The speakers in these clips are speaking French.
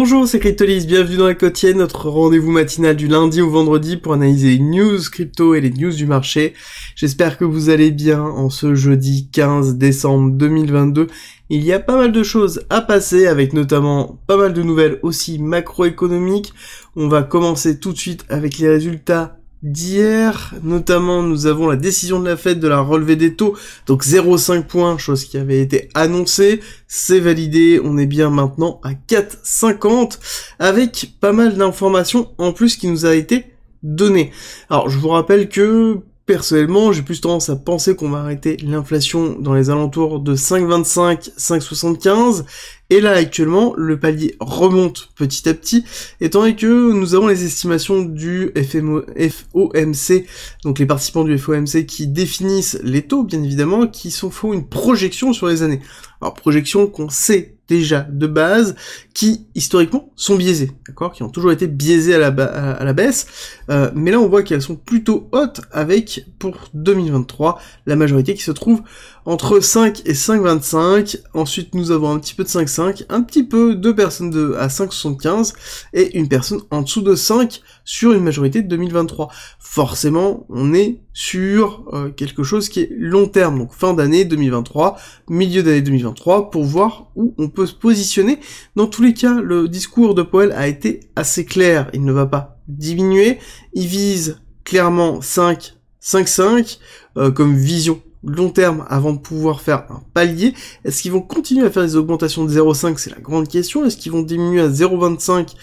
Bonjour, c'est Cryptolis, bienvenue dans la quotidienne, notre rendez-vous matinal du lundi au vendredi pour analyser les news crypto et les news du marché. J'espère que vous allez bien en ce jeudi 15 décembre 2022. Il y a pas mal de choses à passer avec notamment pas mal de nouvelles aussi macroéconomiques. On va commencer tout de suite avec les résultats d'hier. Notamment, nous avons la décision de la Fed de la relever des taux, donc 0,5 points, chose qui avait été annoncée. C'est validé, on est bien maintenant à 4,50 avec pas mal d'informations en plus qui nous a été données. Alors, je vous rappelle que Personnellement, j'ai plus tendance à penser qu'on va arrêter l'inflation dans les alentours de 5,25, 5,75. Et là, actuellement, le palier remonte petit à petit, étant donné que nous avons les estimations du FOMC, donc les participants du FOMC qui définissent les taux, bien évidemment, qui sont font une projection sur les années. Alors, projection qu'on sait déjà de base, qui historiquement sont biaisés d'accord, qui ont toujours été biaisés à la, à la baisse, euh, mais là on voit qu'elles sont plutôt hautes avec pour 2023 la majorité qui se trouve entre 5 et 5,25, ensuite nous avons un petit peu de 5,5, un petit peu deux personnes de, à 5,75 et une personne en dessous de 5 sur une majorité de 2023. Forcément, on est sur euh, quelque chose qui est long terme, donc fin d'année 2023, milieu d'année 2023, pour voir où on peut se positionner. Dans tous les cas, le discours de Poel a été assez clair. Il ne va pas diminuer. Il vise clairement 5, 5, 5 comme vision long terme avant de pouvoir faire un palier. Est-ce qu'ils vont continuer à faire des augmentations de 0,5 C'est la grande question. Est-ce qu'ils vont diminuer à 0,25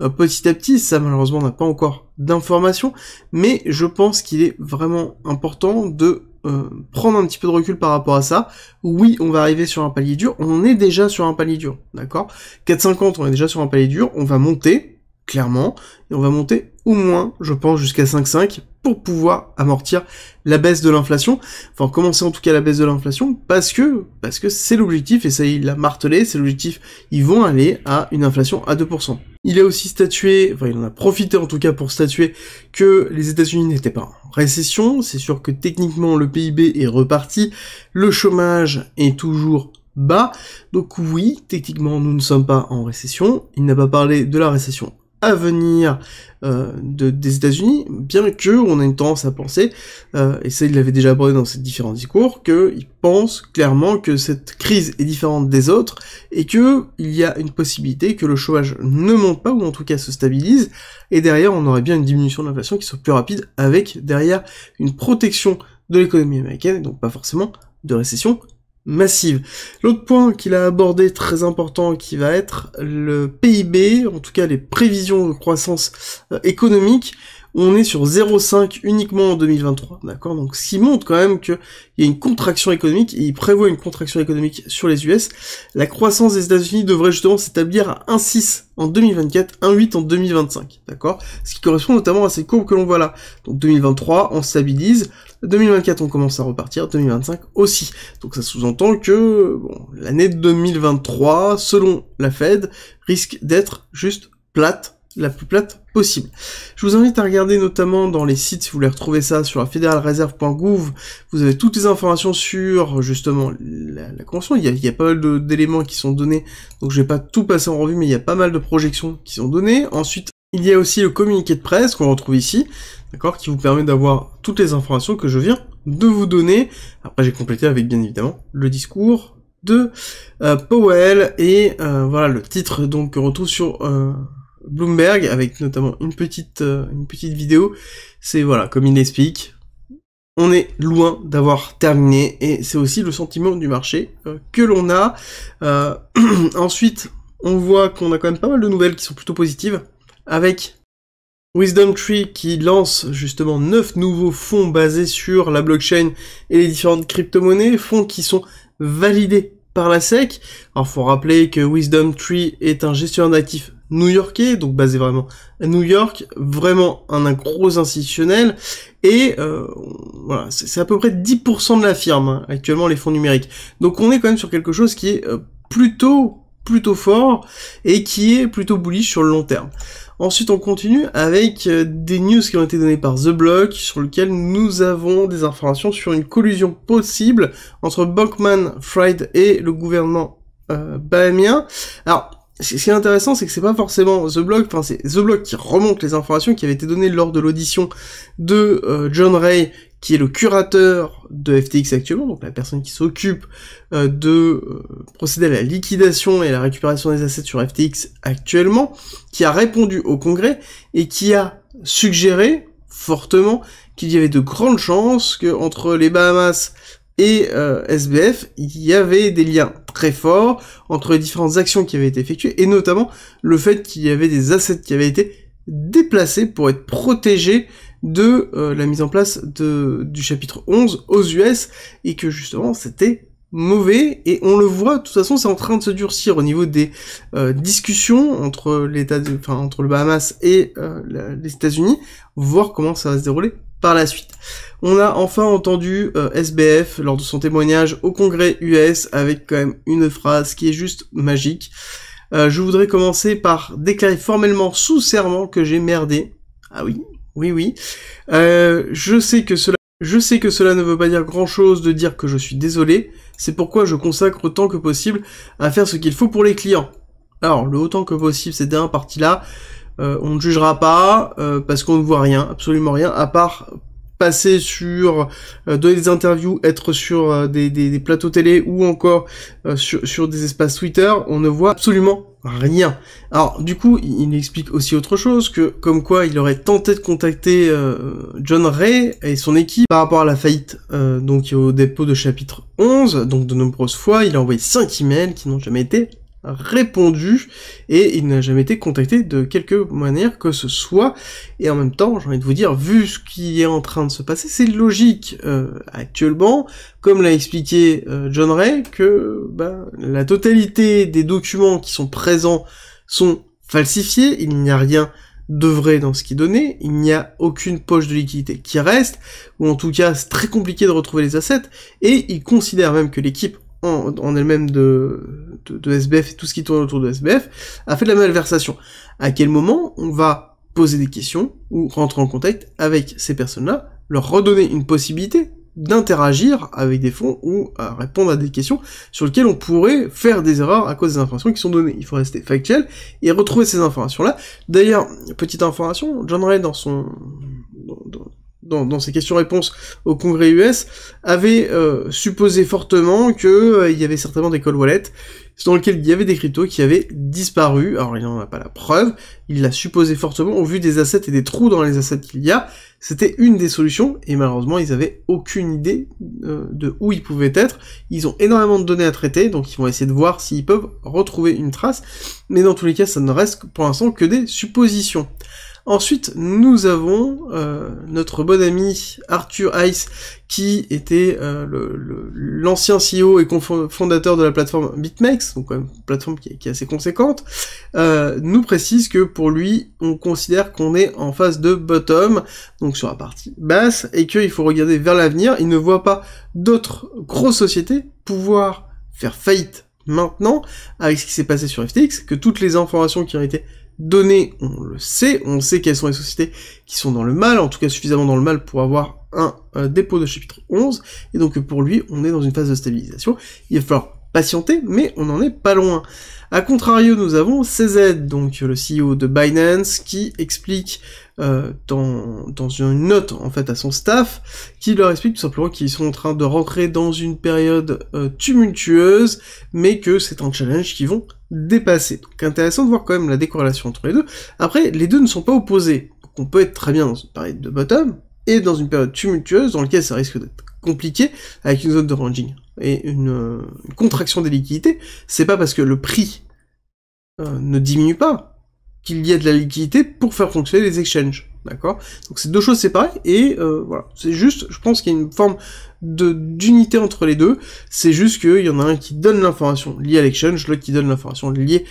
euh, petit à petit Ça, malheureusement, on n'a pas encore d'informations. Mais je pense qu'il est vraiment important de euh, prendre un petit peu de recul par rapport à ça. Oui, on va arriver sur un palier dur, on est déjà sur un palier dur, d'accord 4,50, on est déjà sur un palier dur, on va monter, clairement, et on va monter au moins, je pense, jusqu'à 5,5 pour pouvoir amortir la baisse de l'inflation, enfin commencer en tout cas la baisse de l'inflation, parce que parce que c'est l'objectif, et ça il l'a martelé, c'est l'objectif, ils vont aller à une inflation à 2%. Il a aussi statué, enfin il en a profité en tout cas pour statuer que les États-Unis n'étaient pas en récession, c'est sûr que techniquement le PIB est reparti, le chômage est toujours bas, donc oui, techniquement nous ne sommes pas en récession, il n'a pas parlé de la récession à venir euh, des États-Unis, bien que on une tendance à penser, euh, et ça il l'avait déjà abordé dans ses différents discours, qu'il pense clairement que cette crise est différente des autres et que il y a une possibilité que le chômage ne monte pas ou en tout cas se stabilise, et derrière on aurait bien une diminution de l'inflation qui soit plus rapide avec derrière une protection de l'économie américaine, et donc pas forcément de récession massive. L'autre point qu'il a abordé très important qui va être le PIB, en tout cas les prévisions de croissance euh, économique, on est sur 0,5 uniquement en 2023, d'accord Donc ce qui montre quand même qu'il y a une contraction économique, et il prévoit une contraction économique sur les US. La croissance des États-Unis devrait justement s'établir à 1,6 en 2024, 1,8 en 2025, d'accord Ce qui correspond notamment à ces courbes que l'on voit là. Donc 2023, on stabilise, 2024 on commence à repartir, 2025 aussi. Donc ça sous-entend que bon, l'année 2023, selon la Fed, risque d'être juste plate la plus plate possible. Je vous invite à regarder notamment dans les sites, si vous voulez retrouver ça, sur la fédéralreserve.gouv, vous avez toutes les informations sur, justement, la, la convention, il y, a, pas mal d'éléments qui sont donnés, donc je vais pas tout passer en revue, mais il y a pas mal de projections qui sont données. Ensuite, il y a aussi le communiqué de presse qu'on retrouve ici, d'accord, qui vous permet d'avoir toutes les informations que je viens de vous donner. Après, j'ai complété avec, bien évidemment, le discours de euh, Powell, et euh, voilà le titre donc que retrouve sur... Euh, Bloomberg, avec notamment une petite, euh, une petite vidéo. C'est voilà, comme il l'explique, on est loin d'avoir terminé, et c'est aussi le sentiment du marché euh, que l'on a. Euh, ensuite, on voit qu'on a quand même pas mal de nouvelles qui sont plutôt positives, avec Wisdom Tree qui lance justement 9 nouveaux fonds basés sur la blockchain et les différentes crypto-monnaies, fonds qui sont validés par la SEC. Alors faut rappeler que Wisdom Tree est un gestionnaire d'actifs new-yorkais, donc basé vraiment à New York, vraiment un, gros institutionnel, et euh, voilà, c'est à peu près 10% de la firme hein, actuellement les fonds numériques. Donc on est quand même sur quelque chose qui est euh, plutôt plutôt fort et qui est plutôt bullish sur le long terme. Ensuite, on continue avec euh, des news qui ont été données par The Block, sur lequel nous avons des informations sur une collusion possible entre Bankman Fried et le gouvernement euh, bahamien. Alors, ce qui est intéressant, c'est que c'est pas forcément The Block, enfin c'est The Block qui remonte les informations qui avaient été données lors de l'audition de euh, John Ray, qui est le curateur de FTX actuellement, donc la personne qui s'occupe euh, de euh, procéder à la liquidation et à la récupération des assets sur FTX actuellement, qui a répondu au Congrès et qui a suggéré fortement qu'il y avait de grandes chances que entre les Bahamas et euh, SBF, il y avait des liens très forts entre les différentes actions qui avaient été effectuées, et notamment le fait qu'il y avait des assets qui avaient été déplacés pour être protégés de euh, la mise en place de, du chapitre 11 aux US, et que justement c'était mauvais, et on le voit, de toute façon c'est en train de se durcir au niveau des euh, discussions entre l'État, entre le Bahamas et les États-Unis, voir comment ça va se dérouler la suite. On a enfin entendu euh, SBF lors de son témoignage au congrès US avec quand même une phrase qui est juste magique. Euh, je voudrais commencer par déclarer formellement sous serment que j'ai merdé. Ah oui, oui, oui. Euh, je sais que cela... Je sais que cela ne veut pas dire grand chose de dire que je suis désolé, c'est pourquoi je consacre autant que possible à faire ce qu'il faut pour les clients. Alors, le autant que possible, c'est d'un parti là, euh, on ne jugera pas euh, parce qu'on ne voit rien, absolument rien, à part passer sur euh, donner des interviews, être sur des, plateaux télé ou encore sur, des espaces Twitter, on ne voit absolument rien. Alors du coup, il, explique aussi autre chose que comme quoi il aurait tenté de contacter John Ray et son équipe par rapport à la faillite donc au dépôt de chapitre 11, donc de nombreuses fois, il a envoyé 5 emails qui n'ont jamais été répondu et il n'a jamais été contacté de quelque manière que ce soit. Et en même temps, j'ai envie de vous dire, vu ce qui est en train de se passer, c'est logique euh, actuellement, comme l'a expliqué euh, John Ray, que ben, la totalité des documents qui sont présents sont falsifiés, il n'y a rien de vrai dans ce qui est donné, il n'y a aucune poche de liquidité qui reste, ou en tout cas c'est très compliqué de retrouver les assets, et il considère même que l'équipe en, elle-même de, SBF et tout ce qui tourne autour de SBF, a fait de la malversation. À quel moment on va poser des questions ou rentrer en contact avec ces personnes-là, leur redonner une possibilité d'interagir avec des fonds ou à répondre à des questions sur lesquelles on pourrait faire des erreurs à cause des informations qui sont données. Il faut rester factuel et retrouver ces informations-là. D'ailleurs, petite information, John Ray dans son dans, ces questions-réponses au Congrès US, avait euh, supposé fortement qu'il euh, il y avait certainement des cold wallets dans lesquels il y avait des cryptos qui avaient disparu. Alors il n'en a pas la preuve, il l'a supposé fortement au vu des assets et des trous dans les assets qu'il y a. C'était une des solutions, et malheureusement ils n'avaient aucune idée euh, de où ils pouvaient être. Ils ont énormément de données à traiter, donc ils vont essayer de voir s'ils peuvent retrouver une trace. Mais dans tous les cas, ça ne reste pour l'instant que des suppositions. Ensuite, nous avons euh, notre bon ami Arthur ice qui était euh, l'ancien CEO et fondateur de la plateforme BitMEX, donc une plateforme qui est, assez conséquente, euh, nous précise que pour lui, on considère qu'on est en phase de bottom, donc sur la partie basse, et qu'il faut regarder vers l'avenir. Il ne voit pas d'autres grosses sociétés pouvoir faire faillite maintenant avec ce qui s'est passé sur FTX, que toutes les informations qui ont été données, on le sait, on sait quelles sont les sociétés qui sont dans le mal, en tout cas suffisamment dans le mal pour avoir un euh, dépôt de chapitre 11, et donc pour lui, on est dans une phase de stabilisation, il va falloir patienter, mais on n'en est pas loin. A contrario, nous avons CZ, donc euh, le CEO de Binance, qui explique euh, dans, une note en fait à son staff, qui leur explique tout simplement qu'ils sont en train de rentrer dans une période euh, tumultueuse, mais que c'est un challenge qu'ils vont dépasser. Donc intéressant de voir quand même la décorrélation entre les deux. Après, les deux ne sont pas opposés, donc on peut être très bien dans une période de bottom et dans une période tumultueuse dans laquelle ça risque d'être compliqué avec une zone de ranging et euh, une, contraction des liquidités, c'est pas parce que le prix euh, ne diminue pas qu'il y a de la liquidité pour faire fonctionner les exchanges. D'accord Donc c'est deux choses séparées, et euh, voilà. C'est juste, je pense qu'il y a une forme d'unité entre les deux, c'est juste qu'il y en a un qui donne l'information liée à l'exchange, l'autre qui donne l'information liée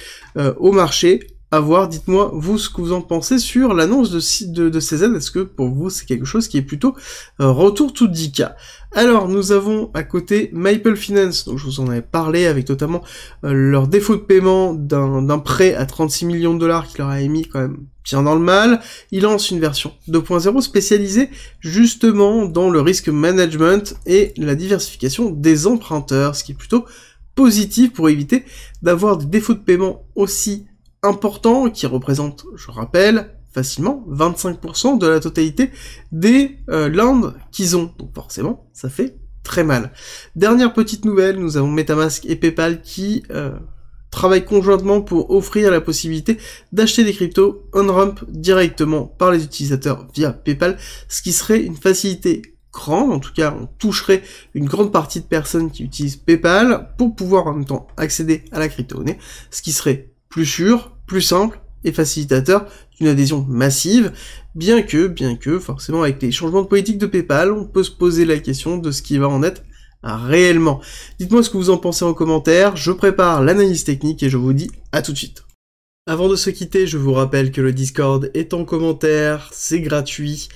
au marché, à voir. Dites-moi, vous, ce que vous en pensez sur l'annonce de, de, de ces Est-ce que pour vous, c'est quelque chose qui est plutôt euh, retour tout 10K Alors, nous avons à côté Maple Finance. Donc, je vous en avais parlé avec notamment euh, leur défaut de paiement d'un prêt à 36 millions de dollars qui leur a émis quand même bien dans le mal. Ils lance une version 2.0 spécialisée justement dans le risk management et la diversification des emprunteurs, ce qui est plutôt positif pour éviter d'avoir des défauts de paiement aussi important qui représente, je rappelle, facilement 25% de la totalité des euh, landes qu'ils ont. Donc forcément, ça fait très mal. Dernière petite nouvelle, nous avons Metamask et PayPal qui euh, travaillent conjointement pour offrir la possibilité d'acheter des cryptos on-ramp directement par les utilisateurs via PayPal, ce qui serait une facilité grande, en tout cas on toucherait une grande partie de personnes qui utilisent PayPal pour pouvoir en même temps accéder à la crypto-monnaie, ce qui serait plus sûr, plus simple et facilitateur d'une adhésion massive, bien que, bien que, forcément avec les changements de politique de PayPal, on peut se poser la question de ce qui va en être réellement. Dites-moi ce que vous en pensez en commentaire, je prépare l'analyse technique et je vous dis à tout de suite. Avant de se quitter, je vous rappelle que le Discord est en commentaire, c'est gratuit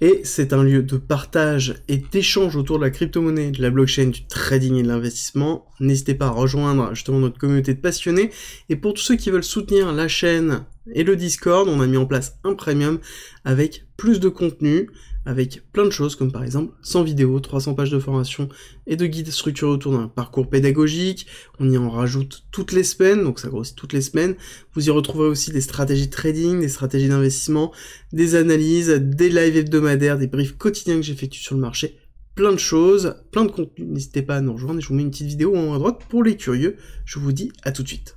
et c'est un lieu de partage et d'échange autour de la crypto-monnaie, de la blockchain, du trading et de l'investissement. N'hésitez pas à rejoindre justement notre communauté de passionnés et pour tous ceux qui veulent soutenir la chaîne et le Discord, on a mis en place un premium avec plus de contenu avec plein de choses comme par exemple 100 vidéos, 300 pages de formation et de guides structurés autour d'un parcours pédagogique. On y en rajoute toutes les semaines, donc ça grossit toutes les semaines. Vous y retrouverez aussi des stratégies de trading, des stratégies d'investissement, des analyses, des lives hebdomadaires, des briefs quotidiens que j'effectue sur le marché, plein de choses, plein de contenu. N'hésitez pas à nous rejoindre et je vous mets une petite vidéo en haut à droite pour les curieux. Je vous dis à tout de suite.